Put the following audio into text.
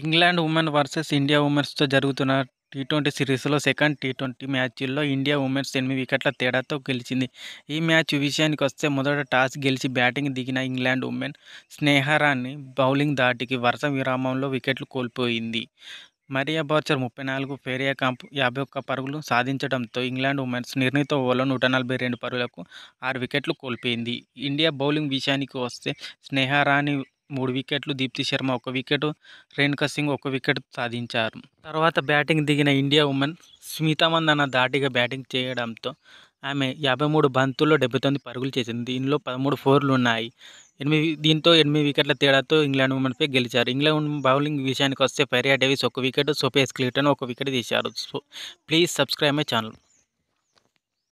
England women versus India ఉమెన్స్తో జరుగుతున్న T twenty సిరీస్లో సెకండ్ టీ ట్వంటీ మ్యాచ్ల్లో ఇండియా ఉమెన్స్ ఎనిమిది వికెట్ల తేడాతో గెలిచింది ఈ మ్యాచ్ విషయానికి వస్తే మొదట టాస్ గెలిచి బ్యాటింగ్ దిగిన ఇంగ్లాండ్ ఉమెన్ స్నేహరాన్ని బౌలింగ్ దాటికి వరుస విరామంలో వికెట్లు కోల్పోయింది మరియా బార్చర్ ముప్పై నాలుగు ఫేరియా కాంప్ యాభై ఒక్క పరుగులు సాధించడంతో ఇంగ్లాండ్ ఉమెన్స్ నిర్ణీత ఓవర్లో నూట నలభై రెండు పరుగులకు ఆరు వికెట్లు కోల్పోయింది ఇండియా బౌలింగ్ విషయానికి వస్తే స్నేహారాణి మూడు వికెట్లు దీప్తి శర్మ ఒక వికెట్ రేణుకా సింగ్ ఒక వికెట్ సాధించారు తర్వాత బ్యాటింగ్ దిగిన ఇండియా ఉమెన్ అన్న దాటిగా బ్యాటింగ్ చేయడంతో ఆమె యాభై మూడు బంతుల్లో డెబ్బై తొమ్మిది పరుగులు చేసింది దీనిలో పదమూడు ఫోర్లు ఉన్నాయి ఎనిమిది దీంతో ఎనిమిది వికెట్ల తేడాతో ఇంగ్లాండ్ ఉమెన్పై గెలిచారు ఇంగ్లాండ్ బౌలింగ్ విషయానికి వస్తే ఫెరియా డేవిస్ ఒక వికెట్ సోపేస్ క్లిటన్ ఒక వికెట్ తీశారు so please subscribe my channel